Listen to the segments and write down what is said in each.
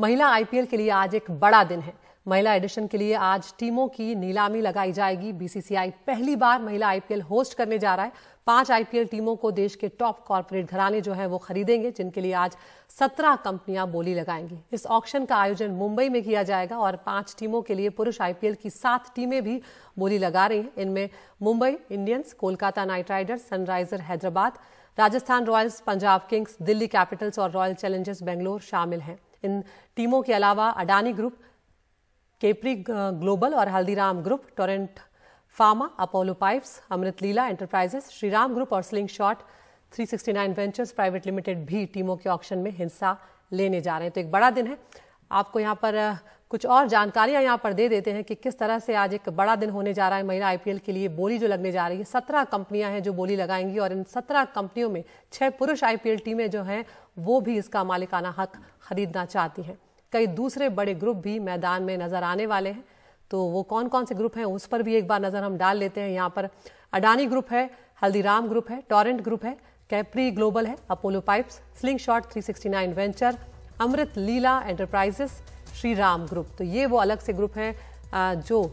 महिला आईपीएल के लिए आज एक बड़ा दिन है महिला एडिशन के लिए आज टीमों की नीलामी लगाई जाएगी बीसीसीआई पहली बार महिला आईपीएल होस्ट करने जा रहा है पांच आईपीएल टीमों को देश के टॉप कॉरपोरेट घराने जो हैं वो खरीदेंगे जिनके लिए आज सत्रह कंपनियां बोली लगाएंगी इस ऑक्शन का आयोजन मुंबई में किया जाएगा और पांच टीमों के लिए पुरुष आईपीएल की सात टीमें भी बोली लगा रही हैं इनमें Mumbai Indians Kolkata Knight Riders Sunriser Hyderabad Rajasthan Royals Punjab Kings Delhi Capitals और रॉयल चैलेंजर्स बेंगलोर शामिल हैं इन टीमों के अलावा अडानी ग्रुप केपरी ग्लोबल और Haldiram group Torrent Pharma Apollo Pipes Amrit Leela enterprises Shriram group और sling shot three ventures private limited भी टीमों के ऑप्शन में हिस्सा लेने जा रहे हैं तो एक बड़ा दिन है आपको यहाँ पर कुछ और जानकारियां यहाँ पर दे देते हैं कि किस तरह से आज एक बड़ा दिन होने जा रहा है महिला आईपीएल के लिए बोली जो लगने जा रही है सत्रह कंपनियां हैं जो बोली लगाएंगी और इन सत्रह कंपनियों में छह पुरुष आईपीएल टीमें जो हैं वो भी इसका मालिकाना हक खरीदना चाहती हैं कई दूसरे बड़े ग्रुप भी मैदान में नज़र आने वाले हैं तो वो कौन कौन से ग्रुप हैं उस पर भी एक बार नज़र हम डाल लेते हैं यहाँ पर अडानी ग्रुप है हल्दीराम ग्रुप है टॉरेंट ग्रुप है कैप्री ग्लोबल है Apollo Pipes sling shot three venture Amrit Leela enterprises Shri Ram group तो ये वो अलग से ग्रुप हैं जो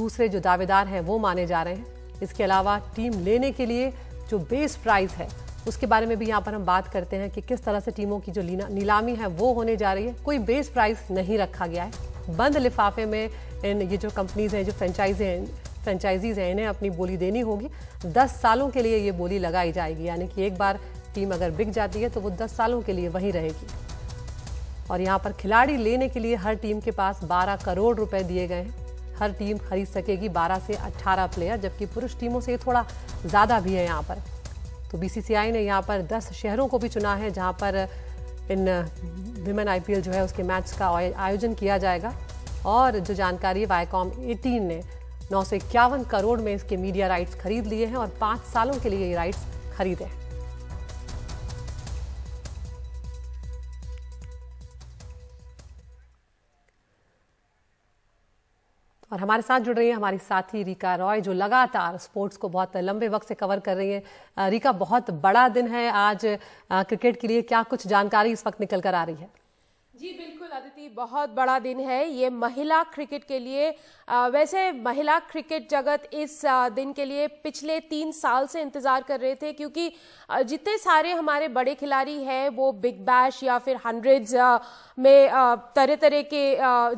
दूसरे जो दावेदार हैं वो माने जा रहे हैं इसके अलावा टीम लेने के लिए जो बेस प्राइस है उसके बारे में भी यहाँ पर हम बात करते हैं कि किस तरह से टीमों की जो नीलामी है वो होने जा रही है कोई बेस प्राइस नहीं रखा गया है बंद लिफाफे में इन ये जो कंपनीज हैं जो फ्रेंचाइजी हैं फ्रेंचाइजीज हैं इन्हें अपनी बोली देनी होगी दस सालों के लिए ये बोली लगाई जाएगी यानी कि एक बार टीम अगर बिक जाती है तो वो दस सालों के लिए वहीं रहेगी और यहाँ पर खिलाड़ी लेने के लिए हर टीम के पास 12 करोड़ रुपए दिए गए हैं हर टीम खरीद सकेगी 12 से 18 प्लेयर जबकि पुरुष टीमों से थोड़ा ज़्यादा भी है यहाँ पर तो बीसीसीआई ने यहाँ पर 10 शहरों को भी चुना है जहाँ पर इन विमेन आईपीएल जो है उसके मैच का आयोजन किया जाएगा और जो जानकारी है वाईकॉम एटीन ने नौ करोड़ में इसके मीडिया राइट्स खरीद लिए हैं और पाँच सालों के लिए ये राइट्स खरीदे हैं और हमारे साथ जुड़ रही है हमारी साथी रीका रॉय जो लगातार स्पोर्ट्स को बहुत लंबे वक्त से कवर कर रही है रीका बहुत बड़ा दिन है आज क्रिकेट के लिए क्या कुछ जानकारी इस वक्त निकल कर आ रही है जी बिल्कुल अदिति बहुत बड़ा दिन है ये महिला क्रिकेट के लिए आ, वैसे महिला क्रिकेट जगत इस आ, दिन के लिए पिछले तीन साल से इंतज़ार कर रहे थे क्योंकि जितने सारे हमारे बड़े खिलाड़ी हैं वो बिग बैश या फिर हंड्रेड्स में तरह तरह के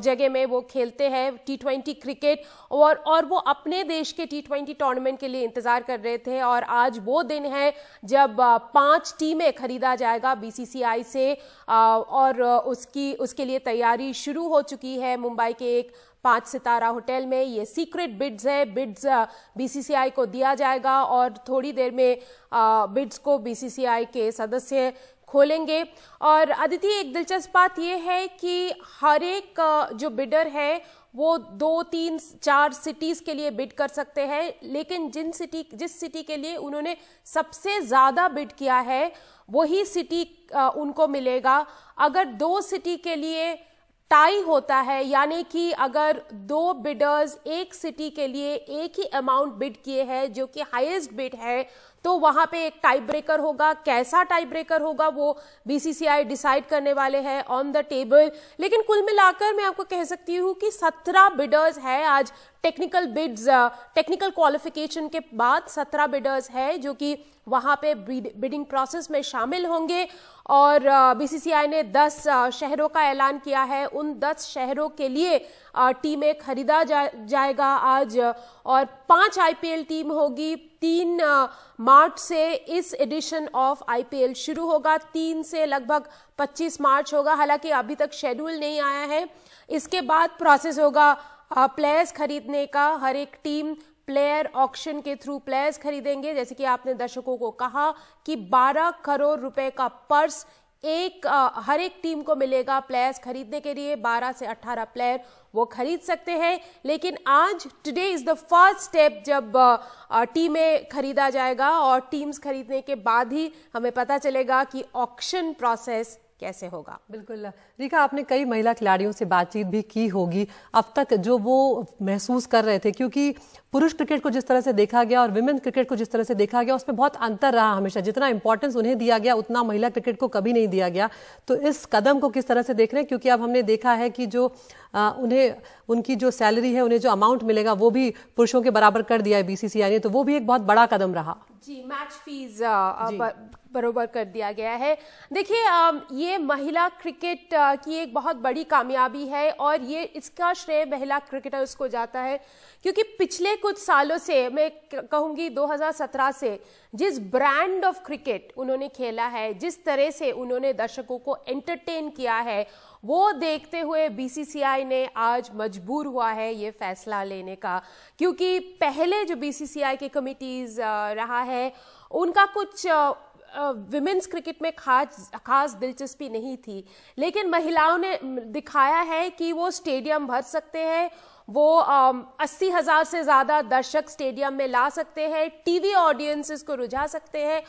जगह में वो खेलते हैं टी ट्वेंटी क्रिकेट और और वो अपने देश के टी ट्वेंटी टूर्नामेंट के लिए इंतज़ार कर रहे थे और आज वो दिन है जब पांच टीमें खरीदा जाएगा बीसीसीआई से और उस उसकी उसके लिए तैयारी शुरू हो चुकी है मुंबई के एक पांच सितारा होटल में ये सीक्रेट बिड्स है बिड्स बीसीसीआई को दिया जाएगा और थोड़ी देर में बिड्स को बीसीसीआई के सदस्य खोलेंगे और अदिति एक दिलचस्प बात यह है कि हर एक जो बिडर है वो दो तीन चार सिटीज़ के लिए बिड कर सकते हैं लेकिन जिन सिटी जिस सिटी के लिए उन्होंने सबसे ज़्यादा बिड किया है वही सिटी उनको मिलेगा अगर दो सिटी के लिए टाई होता है यानी कि अगर दो बिडर्स एक सिटी के लिए एक ही अमाउंट बिड किए हैं जो कि हाईएस्ट बिड है तो वहां पे एक टाई ब्रेकर होगा कैसा टाई ब्रेकर होगा वो बीसीसीआई डिसाइड करने वाले हैं ऑन द टेबल लेकिन कुल मिलाकर मैं आपको कह सकती हूँ कि सत्रह बिडर्स है आज टेक्निकल बिड्स टेक्निकल क्वालिफिकेशन के बाद सत्रह बिडर्स हैं जो कि वहाँ पे बिडिंग प्रोसेस में शामिल होंगे और बीसीसीआई uh, ने दस uh, शहरों का ऐलान किया है उन दस शहरों के लिए uh, टीमें खरीदा जा, जाएगा आज और पांच आईपीएल टीम होगी तीन मार्च से इस एडिशन ऑफ आईपीएल शुरू होगा तीन से लगभग पच्चीस मार्च होगा हालांकि अभी तक शेड्यूल नहीं आया है इसके बाद प्रोसेस होगा प्लेयर्स खरीदने का हर एक टीम प्लेयर ऑक्शन के थ्रू प्लेयर्स खरीदेंगे जैसे कि आपने दर्शकों को कहा कि 12 करोड़ रुपए का पर्स एक आ, हर एक टीम को मिलेगा प्लेयर्स खरीदने के लिए 12 से 18 प्लेयर वो खरीद सकते हैं लेकिन आज today is the first step जब टीमें खरीदा जाएगा और टीम्स खरीदने के बाद ही हमें पता चलेगा कि ऑक्शन प्रोसेस कैसे होगा बिल्कुल रिका आपने कई महिला खिलाड़ियों से बातचीत भी की होगी अब तक जो वो महसूस कर रहे थे क्योंकि पुरुष क्रिकेट को जिस तरह से देखा गया और विमेन क्रिकेट को जिस तरह से देखा गया उसमें बहुत अंतर रहा हमेशा जितना इंपॉर्टेंस उन्हें दिया गया उतना महिला क्रिकेट को कभी नहीं दिया गया तो इस कदम को किस तरह से देख रहे हैं क्योंकि अब हमने देखा है कि जो आ, उन्हें उनकी जो सैलरी है उन्हें जो अमाउंट मिलेगा वो भी पुरुषों के बराबर कर दिया है बीसीसीआई ने तो वो भी एक बहुत बड़ा कदम रहा जी मैच फीस uh, uh, बरोबर कर दिया गया है देखिए um, ये महिला क्रिकेट uh, की एक बहुत बड़ी कामयाबी है और ये इसका श्रेय महिला क्रिकेटर्स को जाता है क्योंकि पिछले कुछ सालों से मैं कहूँगी 2017 से जिस ब्रांड ऑफ क्रिकेट उन्होंने खेला है जिस तरह से उन्होंने दर्शकों को एंटरटेन किया है वो देखते हुए बीसीसीआई ने आज मजबूर हुआ है ये फैसला लेने का क्योंकि पहले जो बीसीसीआई के कमिटीज रहा है उनका कुछ विमेंस क्रिकेट में खास खास दिलचस्पी नहीं थी लेकिन महिलाओं ने दिखाया है कि वो स्टेडियम भर सकते हैं वो अस्सी हज़ार से ज़्यादा दर्शक स्टेडियम में ला सकते हैं टीवी ऑडियंसेस को रुझा सकते हैं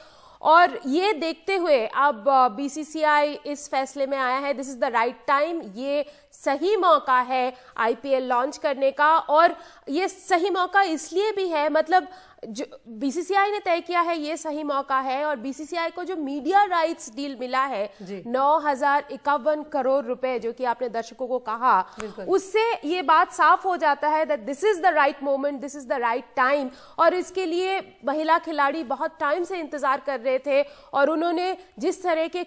और ये देखते हुए अब बीसीसीआई इस फैसले में आया है this is the right time ये सही मौका है आईपीएल लॉन्च करने का और ये सही मौका इसलिए भी है मतलब जो बीसीसीआई ने तय किया है ये सही मौका है और बीसीसीआई को जो मीडिया राइट्स डील मिला है नौ हजार इक्यावन करोड़ रुपए जो कि आपने दर्शकों को कहा उससे ये बात साफ हो जाता है that this is the right moment this is the right time और इसके लिए महिला खिलाड़ी बहुत टाइम से इंतजार कर रहे थे और उन्होंने जिस तरह के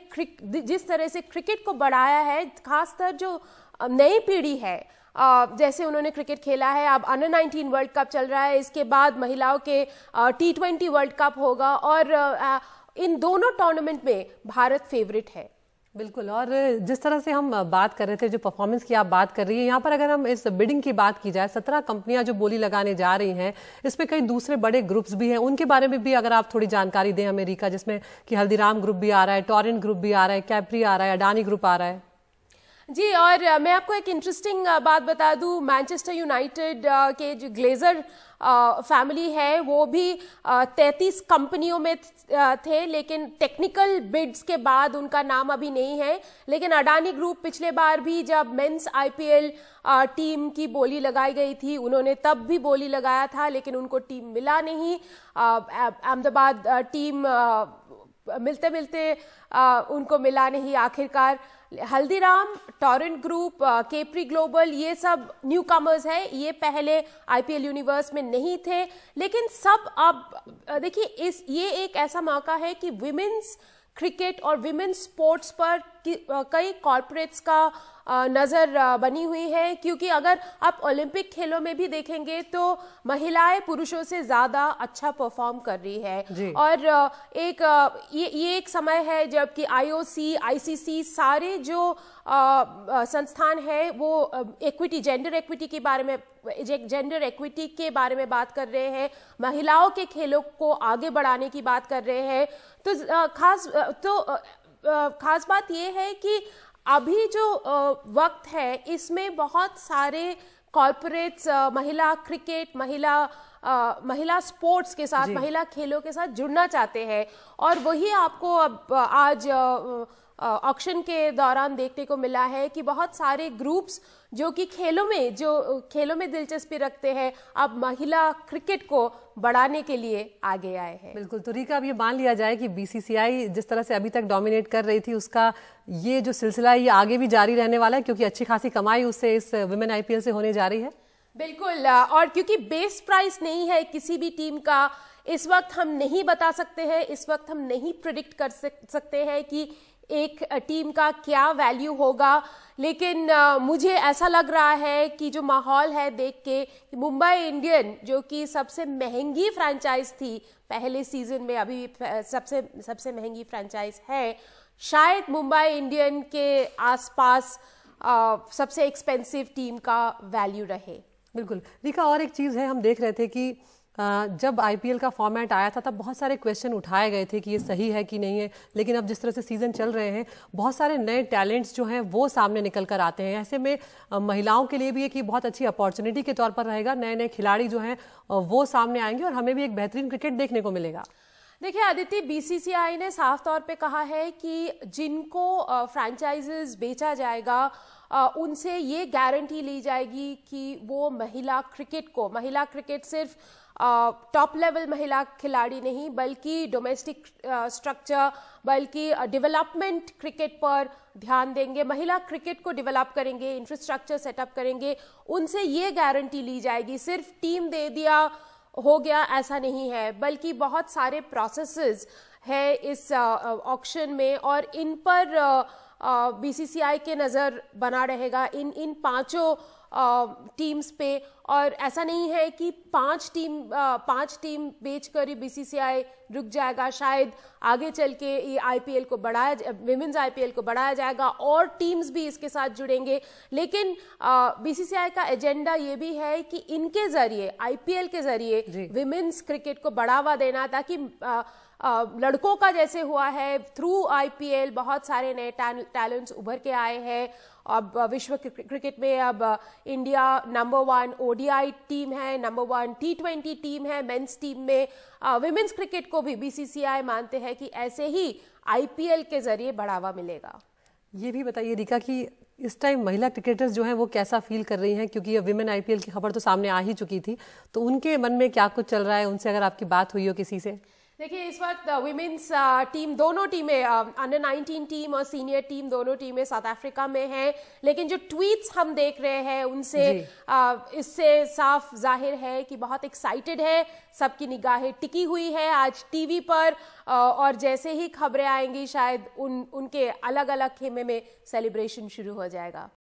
जिस तरह से क्रिकेट को बढ़ाया है खासकर जो नई पीढ़ी है जैसे उन्होंने क्रिकेट खेला है अब अंडर 19 वर्ल्ड कप चल रहा है इसके बाद महिलाओं के टी ट्वेंटी वर्ल्ड कप होगा और इन दोनों टूर्नामेंट में भारत फेवरेट है बिल्कुल और जिस तरह से हम बात कर रहे थे जो परफॉर्मेंस की आप बात कर रही है यहाँ पर अगर हम इस बिडिंग की बात की जाए सत्रह कंपनियां जो बोली लगाने जा रही हैं इस पर कई दूसरे बड़े ग्रुप्स भी हैं उनके बारे में भी अगर आप थोड़ी जानकारी दें अमेरिका जिसमें कि हल्दीराम ग्रुप भी आ रहा है टॉरेंट ग्रुप भी आ रहा है कैप्री आ रहा है अडानी ग्रुप आ रहा है जी और मैं आपको एक इंटरेस्टिंग बात बता दूं मैनचेस्टर यूनाइटेड के जो ग्लेजर फैमिली है वो भी 33 कंपनियों में थे लेकिन टेक्निकल बिड्स के बाद उनका नाम अभी नहीं है लेकिन अडानी ग्रुप पिछले बार भी जब मेंस आईपीएल टीम की बोली लगाई गई थी उन्होंने तब भी बोली लगाया था लेकिन उनको टीम मिला नहीं अहमदाबाद टीम मिलते मिलते उनको मिला नहीं आखिरकार Haldiram Torrent group Capri global ये सब न्यू कमर्स हैं ये पहले आईपीएल यूनिवर्स में नहीं थे लेकिन सब अब देखिए इस ये एक ऐसा मौका है कि विमेंस क्रिकेट और विमेन स्पोर्ट्स पर कई कॉर्पोरेट्स का नज़र बनी हुई है क्योंकि अगर आप ओलंपिक खेलों में भी देखेंगे तो महिलाएं पुरुषों से ज़्यादा अच्छा परफॉर्म कर रही है और एक ये ये एक समय है जबकि आईओसी आईसीसी सारे जो संस्थान है वो इक्विटी जेंडर इक्विटी के बारे में जेंडर इक्विटी के बारे में बात कर रहे हैं महिलाओं के खेलों को आगे बढ़ाने की बात कर रहे हैं तो खास तो खास बात यह है कि अभी जो वक्त है इसमें बहुत सारे कॉरपोरेट्स महिला क्रिकेट महिला आ, महिला स्पोर्ट्स के साथ महिला खेलों के साथ जुड़ना चाहते हैं और वही आपको अब आज आ, ऑक्शन के दौरान देखने को मिला है कि बहुत सारे ग्रुप्स जो कि खेलों में जो खेलों में दिलचस्पी रखते हैं अब महिला क्रिकेट को बढ़ाने के लिए आगे आए हैं बिल्कुल तो रीका अब ये मान लिया जाए कि बीसीसीआई जिस तरह से अभी तक डोमिनेट कर रही थी उसका ये जो सिलसिला है ये आगे भी जारी रहने वाला है क्योंकि अच्छी खासी कमाई उससे इस वुमेन आईपीएल से होने जा रही है बिल्कुल और क्योंकि बेस प्राइस नहीं है किसी भी टीम का इस वक्त हम नहीं बता सकते हैं इस वक्त हम नहीं प्रिडिक्ट कर सकते हैं कि एक टीम का क्या वैल्यू होगा लेकिन मुझे ऐसा लग रहा है कि जो माहौल है देख के मुंबई इंडियन जो कि सबसे महंगी फ्रेंचाइज थी पहले सीजन में अभी सबसे सबसे महंगी फ्रेंचाइज है शायद मुंबई इंडियन के आसपास सबसे एक्सपेंसिव टीम का वैल्यू रहे बिल्कुल देखा और एक चीज़ है हम देख रहे थे कि जब आईपीएल का फॉर्मेट आया था तब बहुत सारे क्वेश्चन उठाए गए थे कि ये सही है कि नहीं है लेकिन अब जिस तरह से सीज़न चल रहे हैं बहुत सारे नए टैलेंट्स जो हैं वो सामने निकल कर आते हैं ऐसे में महिलाओं के लिए भी एक बहुत अच्छी अपॉर्चुनिटी के तौर पर रहेगा नए नए खिलाड़ी जो हैं वो सामने आएंगे और हमें भी एक बेहतरीन क्रिकेट देखने को मिलेगा देखिए आदित्य बीसीसीआई ने साफ तौर पे कहा है कि जिनको फ्रेंचाइजेस बेचा जाएगा उनसे ये गारंटी ली जाएगी कि वो महिला क्रिकेट को महिला क्रिकेट सिर्फ टॉप लेवल महिला खिलाड़ी नहीं बल्कि डोमेस्टिक स्ट्रक्चर बल्कि डेवलपमेंट क्रिकेट पर ध्यान देंगे महिला क्रिकेट को डेवलप करेंगे इंफ्रास्ट्रक्चर सेटअप करेंगे उनसे ये गारंटी ली जाएगी सिर्फ टीम दे दिया हो गया ऐसा नहीं है बल्कि बहुत सारे प्रोसेसेस है इस ऑक्शन में और इन पर बीसीसीआई के नज़र बना रहेगा इन इन पांचों टीम्स पे और ऐसा नहीं है कि पांच टीम पांच टीम बेच कर ही बीसीसीआई रुक जाएगा शायद आगे चल के ये आईपीएल को बढ़ाया विमेंस आईपीएल को बढ़ाया जाएगा और टीम्स भी इसके साथ जुड़ेंगे लेकिन बीसीसीआई का एजेंडा ये भी है कि इनके जरिए आईपीएल के जरिए विमेंस क्रिकेट को बढ़ावा देना ताकि लड़कों का जैसे हुआ है थ्रू आईपीएल बहुत सारे नए टैलेंट्स उभर के आए हैं अब विश्व क्रिकेट में अब India number one ODI team है number one T twenty team है मेंस टीम में विमेंस क्रिकेट को भी बीसीसीआई मानते हैं कि ऐसे ही आईपीएल के जरिए बढ़ावा मिलेगा ये भी बताइए रिका कि इस टाइम महिला क्रिकेटर्स जो हैं वो कैसा फील कर रही हैं क्योंकि ये विमेन आईपीएल की खबर तो सामने आ ही चुकी थी तो उनके मन में क्या कुछ चल रहा है उनसे अगर आपकी बात हुई हो किसी से देखिए इस वक्त विमेंस uh, टीम uh, दोनों टीमें अंडर 19 टीम और सीनियर टीम दोनों टीमें साउथ अफ्रीका में हैं लेकिन जो ट्वीट्स हम देख रहे हैं उनसे uh, इससे साफ जाहिर है कि बहुत एक्साइटेड है सबकी निगाहें टिकी हुई है आज टीवी पर uh, और जैसे ही खबरें आएंगी शायद उन उनके अलग अलग खेमे में सेलिब्रेशन शुरू हो जाएगा